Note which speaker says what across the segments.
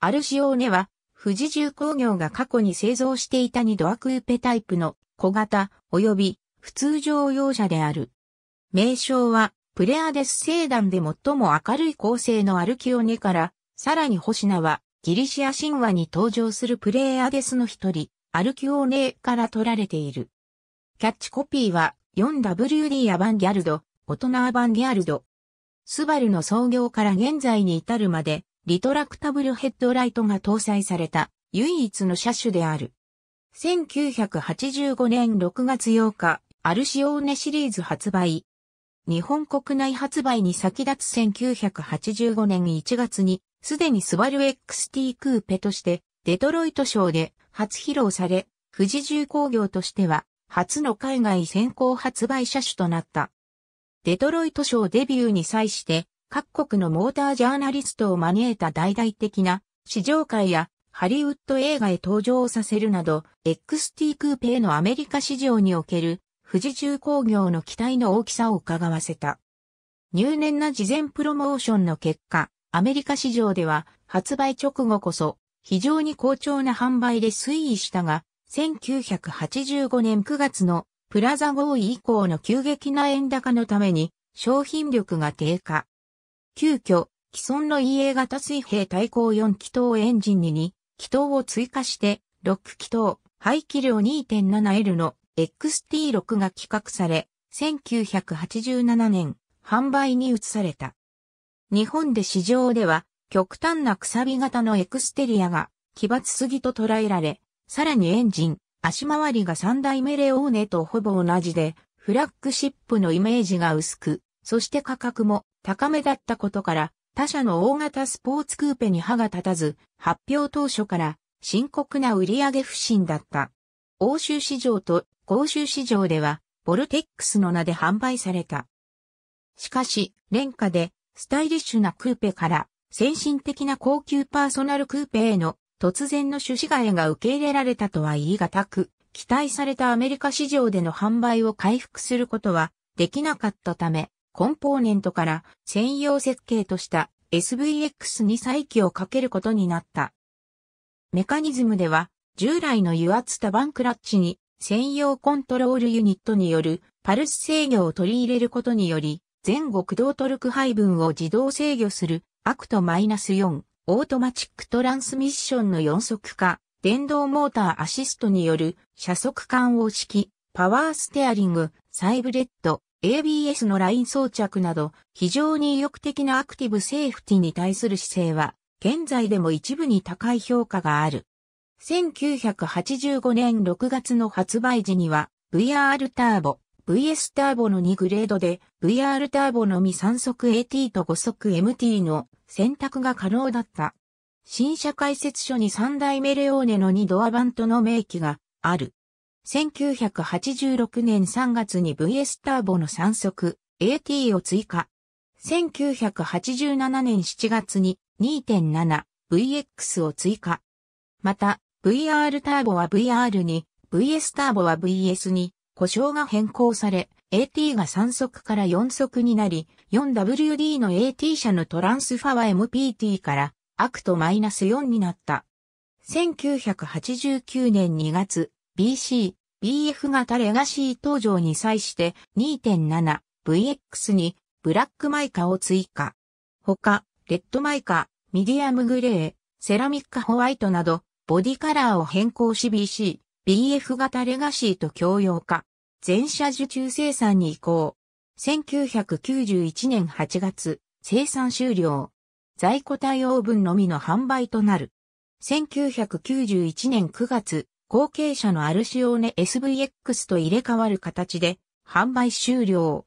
Speaker 1: アルシオーネは、富士重工業が過去に製造していた2ドアクーペタイプの小型及び普通乗用車である。名称は、プレアデス星団で最も明るい構成のアルキオネから、さらに星名は、ギリシア神話に登場するプレアデスの一人、アルキオネから取られている。キャッチコピーは、4WD アバンギャルド、大人アバンギャルド。スバルの創業から現在に至るまで、リトラクタブルヘッドライトが搭載された唯一の車種である。1985年6月8日、アルシオーネシリーズ発売。日本国内発売に先立つ1985年1月に、すでにスバル XT クーペとして、デトロイト賞で初披露され、富士重工業としては、初の海外先行発売車種となった。デトロイト賞デビューに際して、各国のモータージャーナリストを招いた大々的な試乗会やハリウッド映画へ登場させるなど、XT クーペのアメリカ市場における富士重工業の期待の大きさを伺わせた。入念な事前プロモーションの結果、アメリカ市場では発売直後こそ非常に好調な販売で推移したが、1985年9月のプラザ合意以降の急激な円高のために商品力が低下。急遽、既存の EA 型水平対向4気筒エンジンに2気筒を追加して、6気筒、排気量 2.7L の XT6 が企画され、1987年、販売に移された。日本で市場では、極端なくさび型のエクステリアが、奇抜すぎと捉えられ、さらにエンジン、足回りが三代目レオーネとほぼ同じで、フラッグシップのイメージが薄く、そして価格も高めだったことから、他社の大型スポーツクーペに歯が立たず、発表当初から深刻な売上不振だった。欧州市場と欧州市場では、ボルテックスの名で販売された。しかし、廉価でスタイリッシュなクーペから先進的な高級パーソナルクーペへの突然の種子替えが受け入れられたとは言い難く、期待されたアメリカ市場での販売を回復することはできなかったため、コンポーネントから専用設計とした SVX に再起をかけることになった。メカニズムでは、従来の油圧多番クラッチに専用コントロールユニットによるパルス制御を取り入れることにより、前後駆動トルク配分を自動制御するアクトマイナス -4 オートマチックトランスミッションの4速化、電動モーターアシストによる車速感応式、パワーステアリング、サイブレッド、ABS のライン装着など、非常に意欲的なアクティブセーフティに対する姿勢は、現在でも一部に高い評価がある。1985年6月の発売時には、VR ターボ、VS ターボの2グレードで、VR ターボのみ3速 AT と5速 MT の選択が可能だった。新社解説書に3代目レオーネの2ドア版との明記がある。1986年3月に VS ターボの3速 AT を追加。1987年7月に 2.7VX を追加。また、VR ターボは VR に、VS ターボは VS に、故障が変更され、AT が3速から4速になり、4WD の AT 車のトランスファは MPT からアクトマイナス4になった。1989年2月、BC BF 型レガシー登場に際して 2.7VX にブラックマイカを追加。他、レッドマイカ、ミディアムグレー、セラミックホワイトなど、ボディカラーを変更し BC、BF 型レガシーと共用化。全車受注生産に移行。1991年8月、生産終了。在庫対応分のみの販売となる。1991年9月、後継者のアルシオーネ SVX と入れ替わる形で販売終了。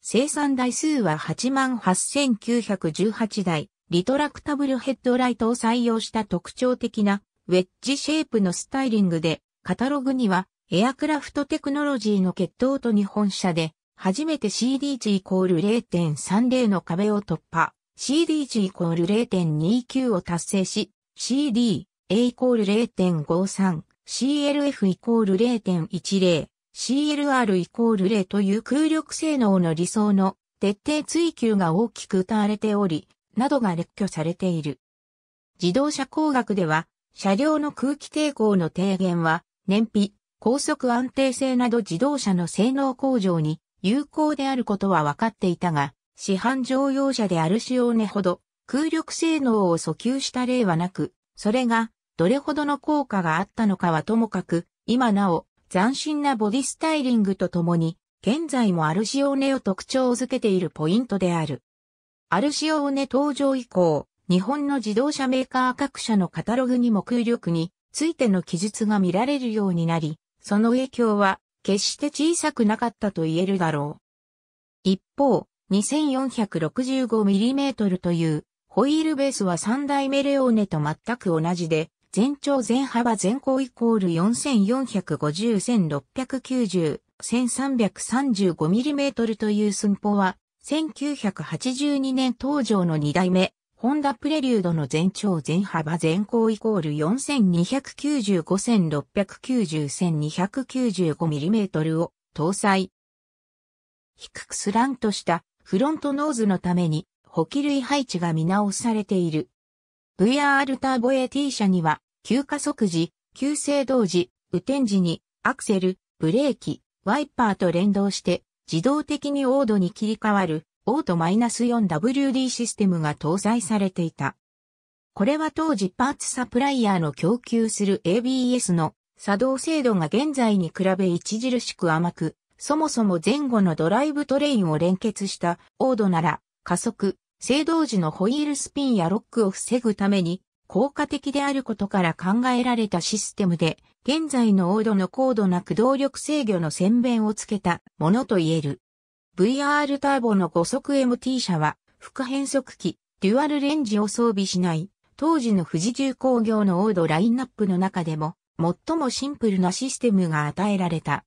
Speaker 1: 生産台数は88,918台、リトラクタブルヘッドライトを採用した特徴的なウェッジシェイプのスタイリングで、カタログにはエアクラフトテクノロジーの決闘と日本車で、初めて CD 値イコール0.30の壁を突破、CD 値イコール0.29を達成し、CD A イコール0.53、CLF イコール0.10、CLR イコール0という空力性能の理想の徹底追求が大きく歌われており、などが列挙されている。自動車工学では、車両の空気抵抗の低減は、燃費、高速安定性など自動車の性能向上に有効であることは分かっていたが、市販乗用車であるシオネほど、空力性能を訴求した例はなく、それがどれほどの効果があったのかはともかく、今なお、斬新なボディスタイリングとともに、現在もアルシオーネを特徴づけているポイントである。アルシオーネ登場以降、日本の自動車メーカー各社のカタログにも空力についての記述が見られるようになり、その影響は決して小さくなかったと言えるだろう。一方、2465mm というホイールベースは3代目レオーネと全く同じで、全長全幅全高イコール 4450-1690-1335mm という寸法は、1982年登場の2代目、ホンダプレリュードの全長全幅全高イコール 4295-1690-1295mm を搭載。低くスランとしたフロントノーズのために補給類配置が見直されている。VR ターボ AT 車には急加速時、急制動時、雨天時にアクセル、ブレーキ、ワイパーと連動して自動的にオードに切り替わるオート -4WD システムが搭載されていた。これは当時パーツサプライヤーの供給する ABS の作動精度が現在に比べ著しく甘く、そもそも前後のドライブトレインを連結したオードなら加速、制動時のホイールスピンやロックを防ぐために効果的であることから考えられたシステムで、現在のオードの高度な駆動力制御の先弁をつけたものと言える。VR ターボの5速 MT 車は、副変速機、デュアルレンジを装備しない、当時の富士重工業のオードラインナップの中でも、最もシンプルなシステムが与えられた。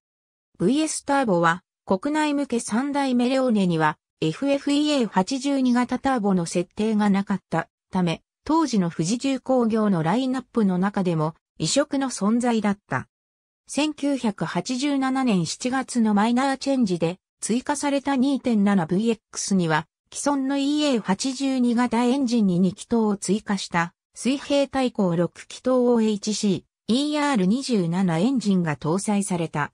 Speaker 1: VS ターボは、国内向け3代目レオネには、FFEA82 型ターボの設定がなかったため、当時の富士重工業のラインナップの中でも異色の存在だった。1987年7月のマイナーチェンジで追加された 2.7VX には既存の EA82 型エンジンに2気筒を追加した水平対向6気筒 OHC ER27 エンジンが搭載された。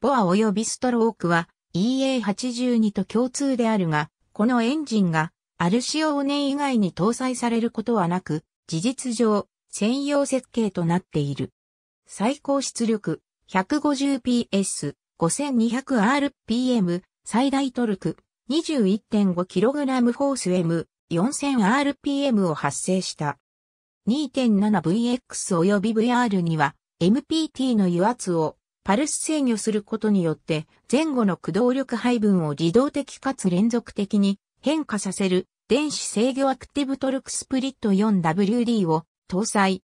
Speaker 1: ボア及びストロークは EA82 と共通であるが、このエンジンがアルシオオネ以外に搭載されることはなく、事実上、専用設計となっている。最高出力 150PS、5200rpm、最大トルク 21.5kg フォース M、4000rpm を発生した。2.7VX 及び VR には MPT の油圧をパルス制御することによって前後の駆動力配分を自動的かつ連続的に変化させる電子制御アクティブトルクスプリット 4WD を搭載。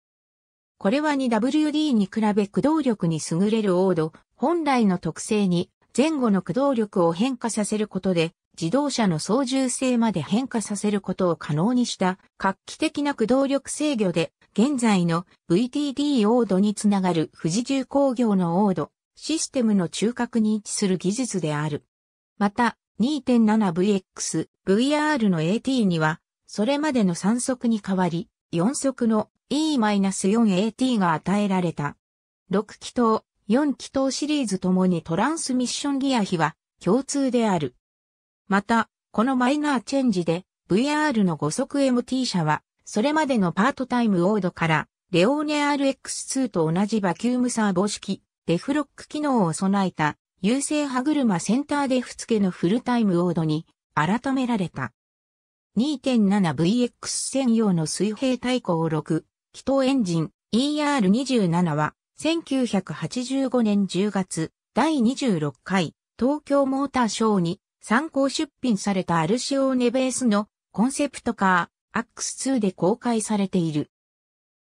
Speaker 1: これは 2WD に比べ駆動力に優れるオード、本来の特性に前後の駆動力を変化させることで自動車の操縦性まで変化させることを可能にした画期的な駆動力制御で現在の VTD オードにつながる富士重工業のオードシステムの中核に位置する技術である。また 2.7VX VR の AT には、それまでの3速に代わり、4速の E-4AT が与えられた。6気筒、4気筒シリーズともにトランスミッションギア比は共通である。また、このマイナーチェンジで VR の5速 MT 車は、それまでのパートタイムオードから、レオーネ RX2 と同じバキュームサーボ式、デフロック機能を備えた、優勢歯車センターデフ付けのフルタイムオードに改められた。2.7VX 専用の水平対向6、気筒エンジン ER27 は1985年10月第26回東京モーターショーに参考出品されたアルシオーネベースのコンセプトカーアックス2で公開されている。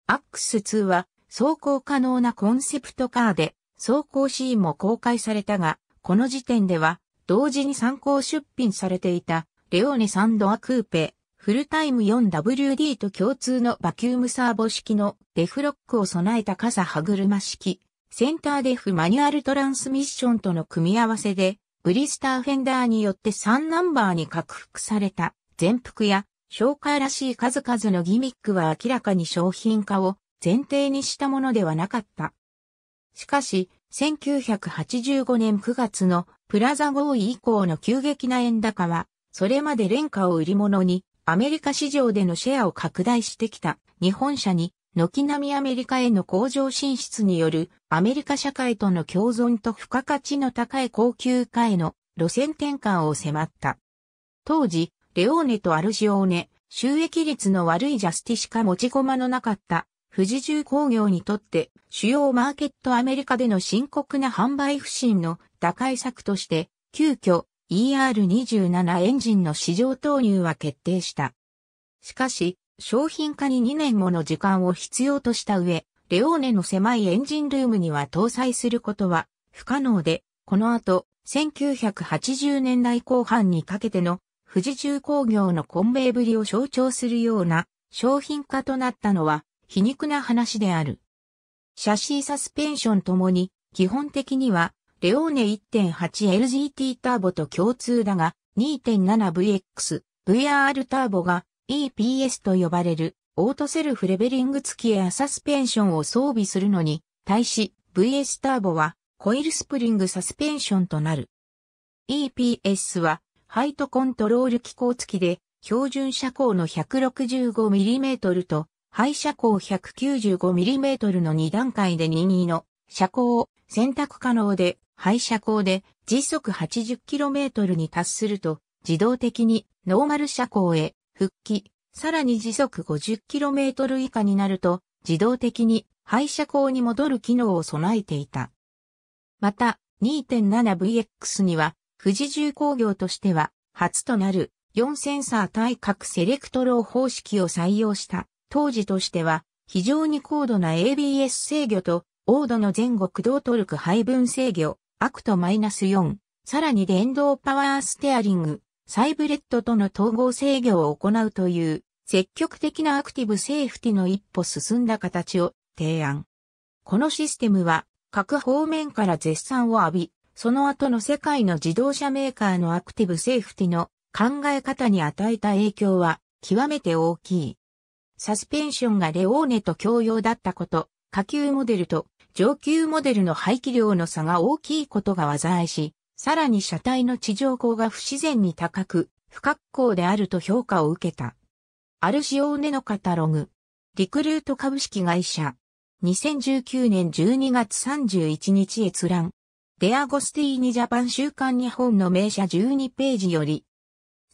Speaker 1: アックス2は走行可能なコンセプトカーで走行シーンも公開されたが、この時点では同時に参考出品されていた、レオネサンドアクーペ、フルタイム 4WD と共通のバキュームサーボ式のデフロックを備えた傘歯車式、センターデフマニュアルトランスミッションとの組み合わせで、ブリスターフェンダーによって3ナンバーに拡幅された全幅や紹介らしい数々のギミックは明らかに商品化を前提にしたものではなかった。しかし、1985年9月のプラザ合意以降の急激な円高は、それまで廉価を売り物に、アメリカ市場でのシェアを拡大してきた日本社に、軒並みアメリカへの工場進出によるアメリカ社会との共存と付加価値の高い高級化への路線転換を迫った。当時、レオーネとアルジオーネ、収益率の悪いジャスティしか持ち駒のなかった富士重工業にとって主要マーケットアメリカでの深刻な販売不振の打開策として、急遽 ER27 エンジンの市場投入は決定した。しかし、商品化に2年もの時間を必要とした上、レオーネの狭いエンジンルームには搭載することは不可能で、この後、1980年代後半にかけての富士重工業の混迷ぶりを象徴するような商品化となったのは皮肉な話である。シャシーサスペンションともに、基本的には、レオーネ 1.8LGT ターボと共通だが、2.7VX、VR ターボが EPS と呼ばれるオートセルフレベリング付きエアサスペンションを装備するのに、対し VS ターボはコイルスプリングサスペンションとなる。EPS はハイトコントロール機構付きで標準車高の 165mm と廃車高 195mm の2段階で22の車高を選択可能で、廃車高で時速 80km に達すると、自動的にノーマル車高へ復帰、さらに時速 50km 以下になると、自動的に廃車高に戻る機能を備えていた。また、2.7VX には、富士重工業としては、初となる4センサー対角セレクトロー方式を採用した当時としては非常に高度な ABS 制御と、オードの前後駆動トルク配分制御、アクトマイナス4、さらに電動パワーステアリング、サイブレッドとの統合制御を行うという、積極的なアクティブセーフティの一歩進んだ形を提案。このシステムは各方面から絶賛を浴び、その後の世界の自動車メーカーのアクティブセーフティの考え方に与えた影響は極めて大きい。サスペンションがレオーネと共用だったこと、下級モデルと上級モデルの排気量の差が大きいことが災いし、さらに車体の地上高が不自然に高く、不格好であると評価を受けた。アルシオーネのカタログ。リクルート株式会社。2019年12月31日閲覧。デアゴスティーニジャパン週刊日本の名車12ページより。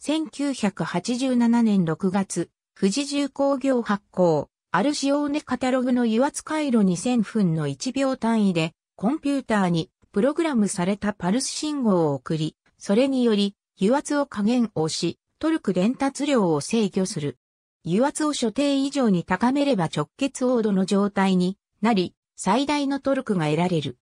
Speaker 1: 1987年6月、富士重工業発行、アルシオーネカタログの油圧回路2000分の1秒単位で、コンピューターにプログラムされたパルス信号を送り、それにより油圧を加減をし、トルク伝達量を制御する。油圧を所定以上に高めれば直結オードの状態になり、最大のトルクが得られる。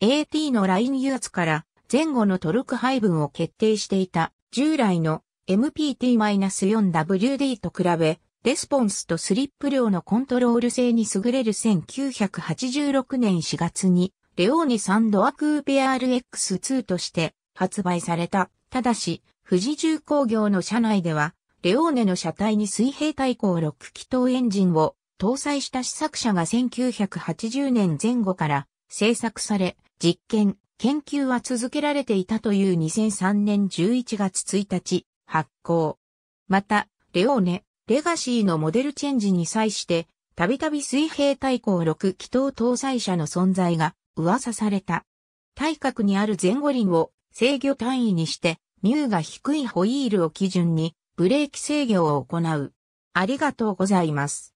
Speaker 1: AT のライン油圧から前後のトルク配分を決定していた従来の MPT-4WD と比べ、レスポンスとスリップ量のコントロール性に優れる1986年4月に、レオーニサンドアクーペ RX2 として発売された。ただし、富士重工業の車内では、レオーネの車体に水平対向6気筒エンジンを搭載した試作車が1980年前後から製作され、実験、研究は続けられていたという2003年11月1日、発行。また、レオーネ、レガシーのモデルチェンジに際して、たびたび水平対向6気筒搭載車の存在が噂された。対角にある前後輪を制御単位にして、ミューが低いホイールを基準にブレーキ制御を行う。ありがとうございます。